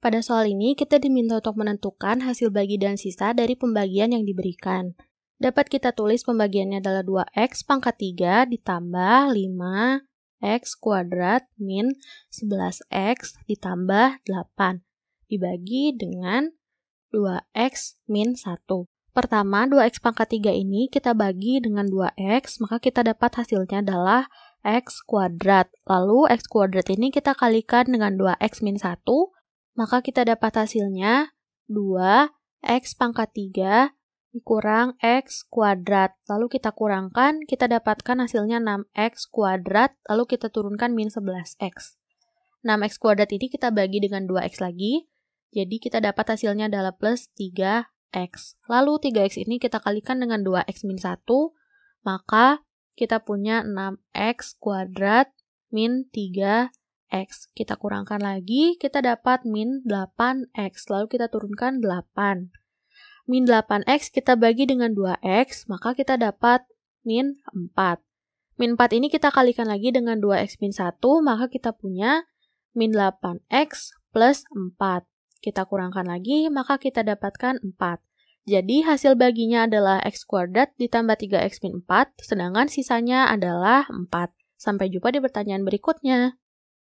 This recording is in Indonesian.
Pada soal ini, kita diminta untuk menentukan hasil bagi dan sisa dari pembagian yang diberikan. Dapat kita tulis pembagiannya adalah 2x pangkat 3 ditambah 5x kuadrat min 11x ditambah 8 dibagi dengan 2x min 1. Pertama, 2x pangkat 3 ini kita bagi dengan 2x, maka kita dapat hasilnya adalah x kuadrat. Lalu, x kuadrat ini kita kalikan dengan 2x min 1, maka kita dapat hasilnya 2x pangkat 3 dikurang x kuadrat. Lalu kita kurangkan, kita dapatkan hasilnya 6x kuadrat, lalu kita turunkan min 11x. 6x kuadrat ini kita bagi dengan 2x lagi, jadi kita dapat hasilnya adalah plus 3x. Lalu 3x ini kita kalikan dengan 2x min 1, maka kita punya 6x kuadrat min 3 X. Kita kurangkan lagi, kita dapat min 8X, lalu kita turunkan 8. Min 8X kita bagi dengan 2X, maka kita dapat min 4. Min 4 ini kita kalikan lagi dengan 2X min 1, maka kita punya min 8X plus 4. Kita kurangkan lagi, maka kita dapatkan 4. Jadi hasil baginya adalah X kuadrat ditambah 3X min 4, sedangkan sisanya adalah 4. Sampai jumpa di pertanyaan berikutnya.